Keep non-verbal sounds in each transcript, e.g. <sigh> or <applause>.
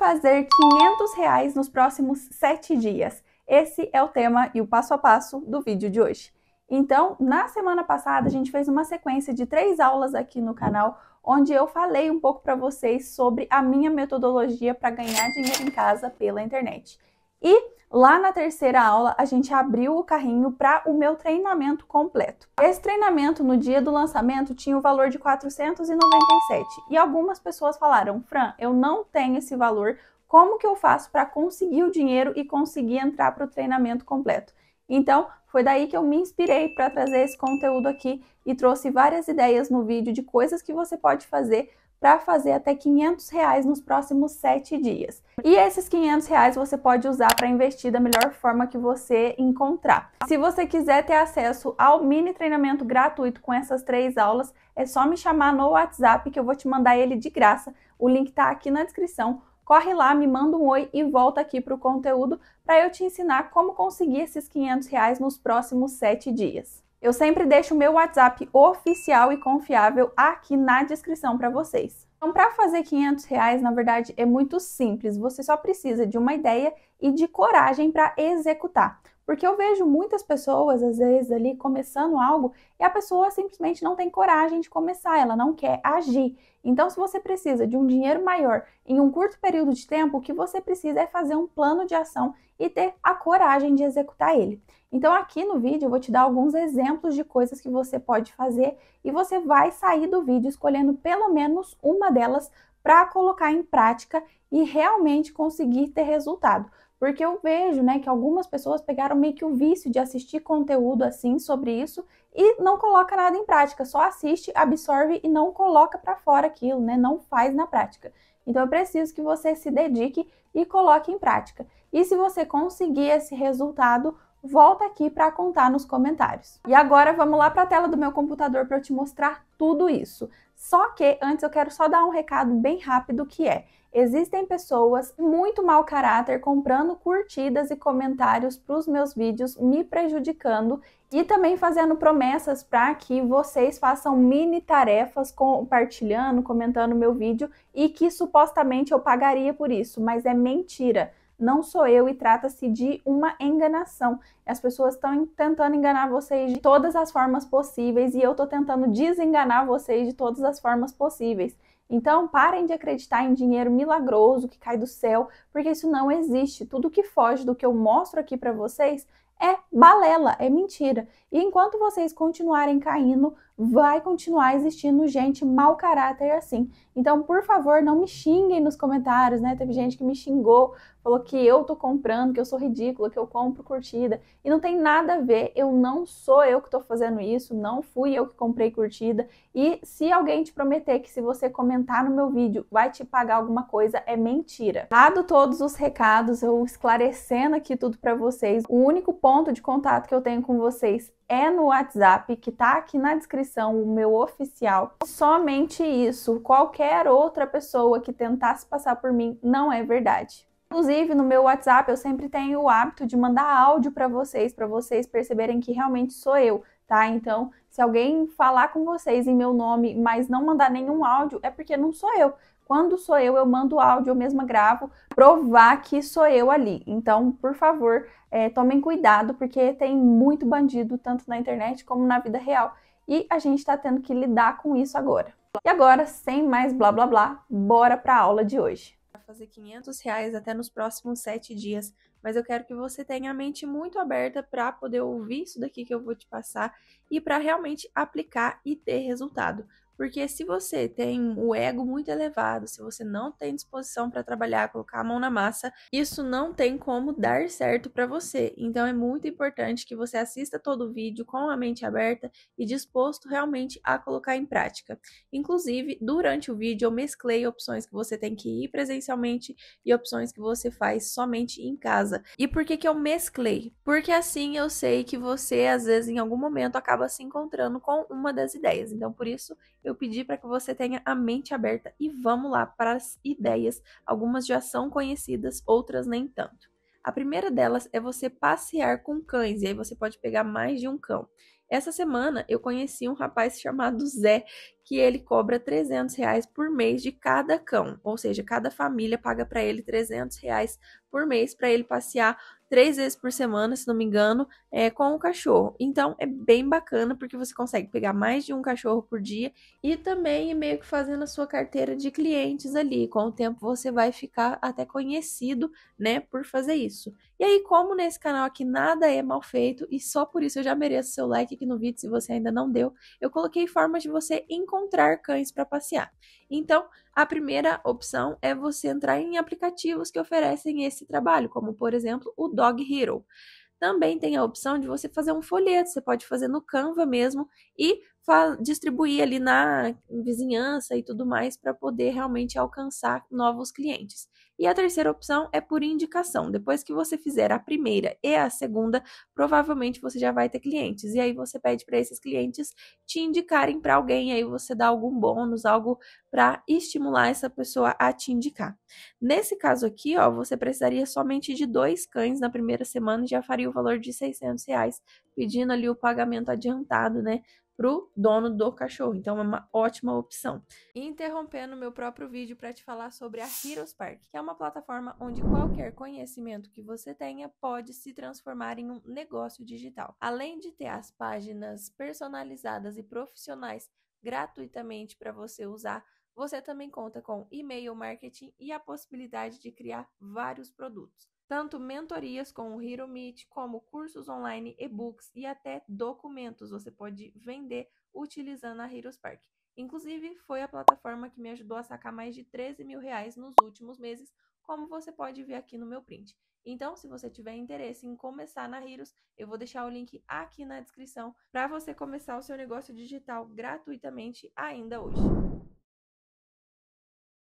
fazer 500 reais nos próximos 7 dias? Esse é o tema e o passo a passo do vídeo de hoje. Então, na semana passada, a gente fez uma sequência de três aulas aqui no canal, onde eu falei um pouco para vocês sobre a minha metodologia para ganhar dinheiro em casa pela internet. E Lá na terceira aula, a gente abriu o carrinho para o meu treinamento completo. Esse treinamento, no dia do lançamento, tinha o valor de 497. E algumas pessoas falaram, Fran, eu não tenho esse valor, como que eu faço para conseguir o dinheiro e conseguir entrar para o treinamento completo? Então, foi daí que eu me inspirei para trazer esse conteúdo aqui e trouxe várias ideias no vídeo de coisas que você pode fazer para fazer até 500 reais nos próximos 7 dias. E esses 500 reais você pode usar para investir da melhor forma que você encontrar. Se você quiser ter acesso ao mini treinamento gratuito com essas três aulas, é só me chamar no WhatsApp que eu vou te mandar ele de graça. O link está aqui na descrição. Corre lá, me manda um oi e volta aqui para o conteúdo para eu te ensinar como conseguir esses 500 reais nos próximos 7 dias. Eu sempre deixo o meu WhatsApp oficial e confiável aqui na descrição para vocês. Então, para fazer 500 reais, na verdade, é muito simples. Você só precisa de uma ideia e de coragem para executar. Porque eu vejo muitas pessoas, às vezes, ali começando algo e a pessoa simplesmente não tem coragem de começar, ela não quer agir. Então, se você precisa de um dinheiro maior em um curto período de tempo, o que você precisa é fazer um plano de ação e ter a coragem de executar ele. Então, aqui no vídeo, eu vou te dar alguns exemplos de coisas que você pode fazer e você vai sair do vídeo escolhendo pelo menos uma delas para colocar em prática e realmente conseguir ter resultado. Porque eu vejo, né, que algumas pessoas pegaram meio que o vício de assistir conteúdo assim sobre isso e não coloca nada em prática, só assiste, absorve e não coloca para fora aquilo, né? Não faz na prática. Então eu preciso que você se dedique e coloque em prática. E se você conseguir esse resultado, volta aqui para contar nos comentários. E agora vamos lá para a tela do meu computador para eu te mostrar tudo isso. Só que antes eu quero só dar um recado bem rápido que é: existem pessoas muito mau caráter comprando curtidas e comentários para os meus vídeos, me prejudicando e também fazendo promessas para que vocês façam mini tarefas compartilhando, comentando meu vídeo e que supostamente eu pagaria por isso, mas é mentira não sou eu e trata-se de uma enganação. As pessoas estão tentando enganar vocês de todas as formas possíveis e eu estou tentando desenganar vocês de todas as formas possíveis. Então, parem de acreditar em dinheiro milagroso que cai do céu, porque isso não existe. Tudo que foge do que eu mostro aqui para vocês é balela, é mentira. E enquanto vocês continuarem caindo, vai continuar existindo gente mau caráter assim. Então, por favor, não me xinguem nos comentários, né? Teve gente que me xingou, falou que eu tô comprando, que eu sou ridícula, que eu compro curtida. E não tem nada a ver, eu não sou eu que tô fazendo isso, não fui eu que comprei curtida. E se alguém te prometer que se você comentar no meu vídeo vai te pagar alguma coisa, é mentira. Dado todos os recados, eu esclarecendo aqui tudo para vocês, o único ponto de contato que eu tenho com vocês é no WhatsApp, que tá aqui na descrição, o meu oficial. Somente isso, qualquer outra pessoa que tentasse passar por mim não é verdade. Inclusive, no meu WhatsApp eu sempre tenho o hábito de mandar áudio para vocês, para vocês perceberem que realmente sou eu, tá? Então, se alguém falar com vocês em meu nome, mas não mandar nenhum áudio, é porque não sou eu. Quando sou eu, eu mando áudio, eu mesma gravo, provar que sou eu ali. Então, por favor, é, tomem cuidado, porque tem muito bandido, tanto na internet como na vida real. E a gente está tendo que lidar com isso agora. E agora, sem mais blá blá blá, bora para a aula de hoje. Vai fazer 500 reais até nos próximos 7 dias, mas eu quero que você tenha a mente muito aberta para poder ouvir isso daqui que eu vou te passar e para realmente aplicar e ter resultado. Porque se você tem o ego muito elevado, se você não tem disposição para trabalhar, colocar a mão na massa, isso não tem como dar certo para você. Então é muito importante que você assista todo o vídeo com a mente aberta e disposto realmente a colocar em prática. Inclusive, durante o vídeo eu mesclei opções que você tem que ir presencialmente e opções que você faz somente em casa. E por que que eu mesclei? Porque assim eu sei que você às vezes em algum momento acaba se encontrando com uma das ideias. Então por isso eu eu pedi para que você tenha a mente aberta e vamos lá para as ideias. Algumas já são conhecidas, outras nem tanto. A primeira delas é você passear com cães, e aí você pode pegar mais de um cão. Essa semana eu conheci um rapaz chamado Zé, que ele cobra 300 reais por mês de cada cão, ou seja, cada família paga para ele 300 reais por mês para ele passear três vezes por semana, se não me engano, é, com o um cachorro. Então é bem bacana porque você consegue pegar mais de um cachorro por dia e também meio que fazendo a sua carteira de clientes ali. Com o tempo você vai ficar até conhecido, né, por fazer isso. E aí, como nesse canal aqui nada é mal feito e só por isso eu já mereço seu like aqui no vídeo se você ainda não deu, eu coloquei formas de você encontrar cães para passear. Então, a primeira opção é você entrar em aplicativos que oferecem esse trabalho, como por exemplo o Dog Hero. Também tem a opção de você fazer um folheto, você pode fazer no Canva mesmo e distribuir ali na vizinhança e tudo mais para poder realmente alcançar novos clientes. E a terceira opção é por indicação. Depois que você fizer a primeira e a segunda, provavelmente você já vai ter clientes. E aí você pede para esses clientes te indicarem para alguém, aí você dá algum bônus, algo para estimular essa pessoa a te indicar. Nesse caso aqui, ó, você precisaria somente de dois cães na primeira semana e já faria o valor de 600 reais, pedindo ali o pagamento adiantado, né, para o dono do cachorro. Então é uma ótima opção. interrompendo meu próprio vídeo para te falar sobre a Heroes Park, que é uma plataforma onde qualquer conhecimento que você tenha pode se transformar em um negócio digital. Além de ter as páginas personalizadas e profissionais gratuitamente para você usar, você também conta com e-mail marketing e a possibilidade de criar vários produtos tanto mentorias com o Hero Meet, como cursos online, e-books e até documentos você pode vender utilizando a Heroes Park. Inclusive, foi a plataforma que me ajudou a sacar mais de 13 mil reais nos últimos meses, como você pode ver aqui no meu print. Então, se você tiver interesse em começar na Heroes, eu vou deixar o link aqui na descrição para você começar o seu negócio digital gratuitamente ainda hoje.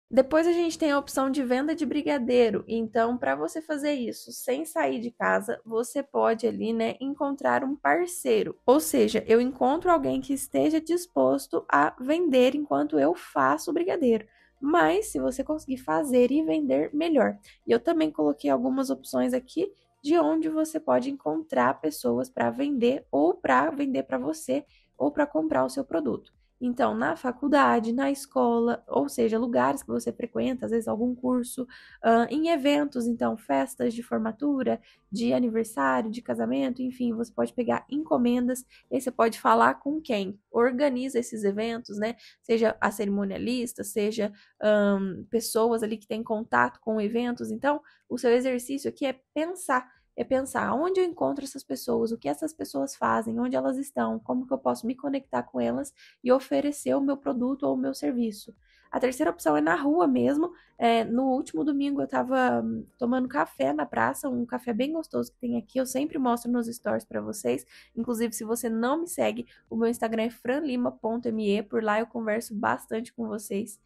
Depois a gente tem a opção de venda de brigadeiro. Então, para você fazer isso sem sair de casa, você pode ali, né, encontrar um parceiro. Ou seja, eu encontro alguém que esteja disposto a vender enquanto eu faço o brigadeiro. Mas se você conseguir fazer e vender, melhor. E eu também coloquei algumas opções aqui de onde você pode encontrar pessoas para vender ou para vender para você ou para comprar o seu produto. Então, na faculdade, na escola, ou seja, lugares que você frequenta, às vezes algum curso, uh, em eventos, então, festas de formatura, de aniversário, de casamento, enfim, você pode pegar encomendas e aí você pode falar com quem organiza esses eventos, né? Seja a cerimonialista, seja um, pessoas ali que têm contato com eventos. Então, o seu exercício aqui é pensar é pensar onde eu encontro essas pessoas, o que essas pessoas fazem, onde elas estão, como que eu posso me conectar com elas e oferecer o meu produto ou o meu serviço. A terceira opção é na rua mesmo. É, no último domingo eu estava hum, tomando café na praça, um café bem gostoso que tem aqui. Eu sempre mostro nos stories para vocês. Inclusive, se você não me segue, o meu Instagram é franlima.me. Por lá eu converso bastante com vocês.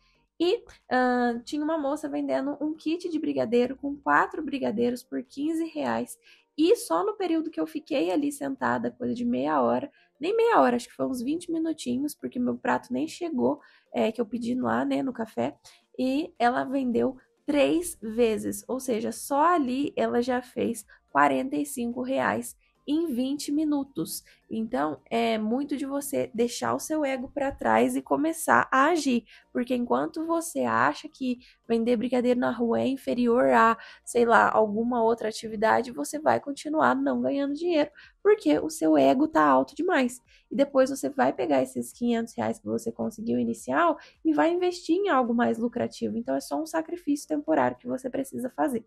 E uh, tinha uma moça vendendo um kit de brigadeiro com quatro brigadeiros por 15 reais. E só no período que eu fiquei ali sentada, coisa de meia hora, nem meia hora, acho que foi uns 20 minutinhos, porque meu prato nem chegou, é, que eu pedi lá, né, no café. E ela vendeu três vezes, ou seja, só ali ela já fez 45 reais em 20 minutos. Então, é muito de você deixar o seu ego para trás e começar a agir, porque enquanto você acha que vender brigadeiro na rua é inferior a, sei lá, alguma outra atividade, você vai continuar não ganhando dinheiro, porque o seu ego tá alto demais. E depois você vai pegar esses 500 reais que você conseguiu inicial e vai investir em algo mais lucrativo. Então, é só um sacrifício temporário que você precisa fazer.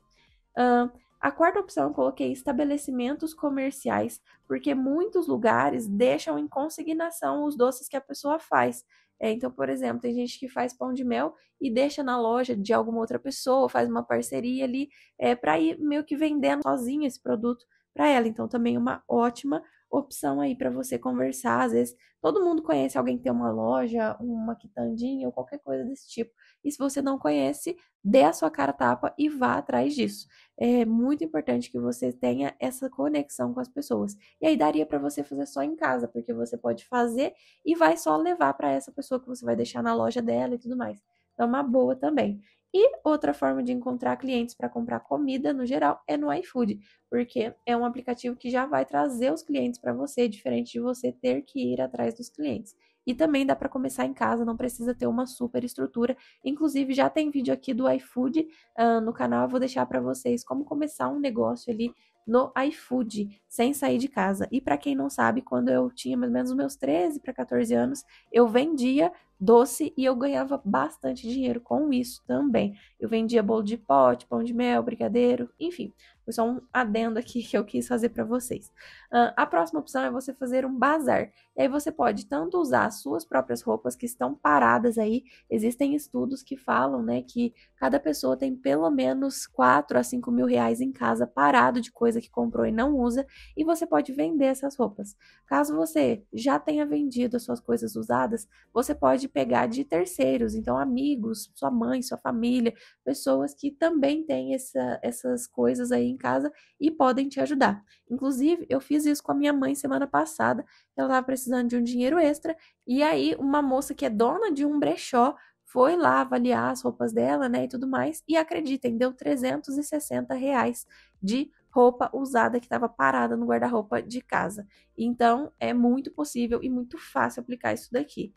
Uh, a quarta opção eu coloquei estabelecimentos comerciais, porque muitos lugares deixam em consignação os doces que a pessoa faz. É, então, por exemplo, tem gente que faz pão de mel e deixa na loja de alguma outra pessoa, faz uma parceria ali é, para ir meio que vendendo sozinha esse produto para ela. Então, também uma ótima opção aí para você conversar. Às vezes, todo mundo conhece alguém que tem uma loja, uma quitandinha ou qualquer coisa desse tipo. E se você não conhece, dê a sua cara tapa e vá atrás disso. É muito importante que você tenha essa conexão com as pessoas. E aí daria para você fazer só em casa, porque você pode fazer e vai só levar para essa pessoa que você vai deixar na loja dela e tudo mais. Então, é uma boa também. E outra forma de encontrar clientes para comprar comida no geral é no iFood, porque é um aplicativo que já vai trazer os clientes para você, diferente de você ter que ir atrás dos clientes. E também dá para começar em casa, não precisa ter uma super estrutura. Inclusive, já tem vídeo aqui do iFood uh, no canal, eu vou deixar para vocês como começar um negócio ali no iFood, sem sair de casa. E para quem não sabe, quando eu tinha mais ou menos meus 13 para 14 anos, eu vendia doce e eu ganhava bastante dinheiro com isso também. Eu vendia bolo de pote, pão de mel, brigadeiro, enfim, foi só um adendo aqui <laughs> que eu quis fazer para vocês. Uh, a próxima opção é você fazer um bazar. E aí você pode tanto usar as suas próprias roupas que estão paradas aí. Existem estudos que falam, né, que cada pessoa tem pelo menos 4 a 5 mil reais em casa parado de coisa que comprou e não usa. E você pode vender essas roupas. Caso você já tenha vendido as suas coisas usadas, você pode pegar de terceiros, então amigos, sua mãe, sua família, pessoas que também têm essa, essas coisas aí em casa e podem te ajudar. Inclusive, eu fiz isso com a minha mãe semana passada, ela estava precisando de um dinheiro extra, e aí uma moça que é dona de um brechó foi lá avaliar as roupas dela, né, e tudo mais, e acreditem, deu 360 reais de roupa usada que estava parada no guarda-roupa de casa. Então, é muito possível e muito fácil aplicar isso daqui.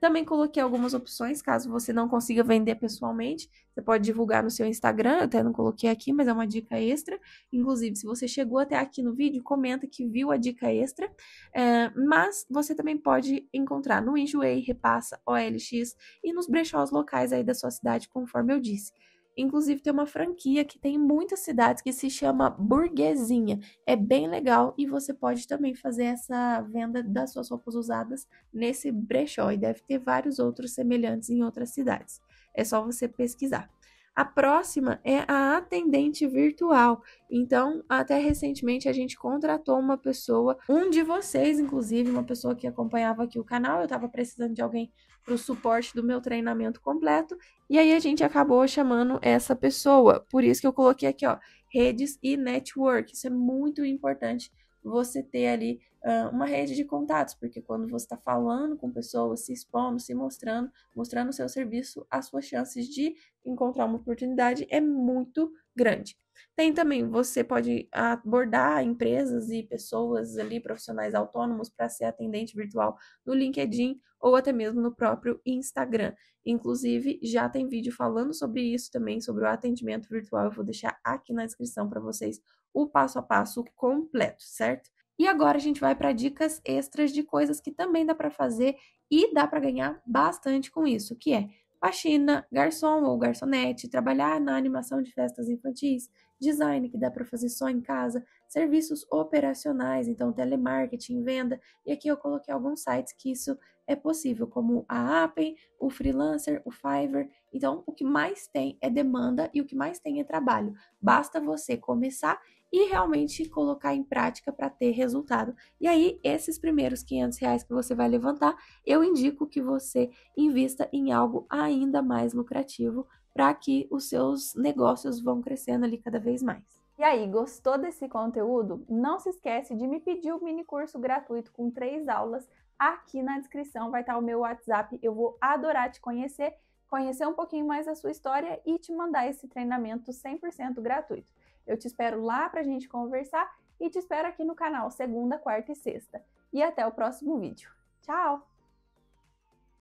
Também coloquei algumas opções, caso você não consiga vender pessoalmente, você pode divulgar no seu Instagram, eu até não coloquei aqui, mas é uma dica extra. Inclusive, se você chegou até aqui no vídeo, comenta que viu a dica extra. É, mas você também pode encontrar no Enjoei, Repassa, OLX e nos brechós locais aí da sua cidade, conforme eu disse. Inclusive, tem uma franquia que tem muitas cidades que se chama Burguesinha. É bem legal e você pode também fazer essa venda das suas roupas usadas nesse brechó. E deve ter vários outros semelhantes em outras cidades. É só você pesquisar. A próxima é a atendente virtual. Então, até recentemente a gente contratou uma pessoa, um de vocês, inclusive, uma pessoa que acompanhava aqui o canal. Eu estava precisando de alguém para o suporte do meu treinamento completo. E aí a gente acabou chamando essa pessoa. Por isso que eu coloquei aqui, ó, redes e network. Isso é muito importante você ter ali uma rede de contatos, porque quando você está falando com pessoas, se expondo, se mostrando, mostrando o seu serviço, as suas chances de encontrar uma oportunidade é muito grande. Tem também, você pode abordar empresas e pessoas ali, profissionais autônomos, para ser atendente virtual no LinkedIn ou até mesmo no próprio Instagram. Inclusive, já tem vídeo falando sobre isso também, sobre o atendimento virtual. Eu vou deixar aqui na descrição para vocês o passo a passo completo, certo? E agora a gente vai para dicas extras de coisas que também dá para fazer e dá para ganhar bastante com isso, que é faxina, garçom ou garçonete, trabalhar na animação de festas infantis, design que dá para fazer só em casa, serviços operacionais, então telemarketing, venda, e aqui eu coloquei alguns sites que isso é possível, como a Appen, o Freelancer, o Fiverr. Então, o que mais tem é demanda e o que mais tem é trabalho. Basta você começar e realmente colocar em prática para ter resultado. E aí, esses primeiros 500 reais que você vai levantar, eu indico que você invista em algo ainda mais lucrativo para que os seus negócios vão crescendo ali cada vez mais. E aí, gostou desse conteúdo? Não se esquece de me pedir o um mini curso gratuito com três aulas. Aqui na descrição vai estar o meu WhatsApp. Eu vou adorar te conhecer, conhecer um pouquinho mais a sua história e te mandar esse treinamento 100% gratuito. Eu te espero lá para a gente conversar e te espero aqui no canal segunda, quarta e sexta. E até o próximo vídeo. Tchau!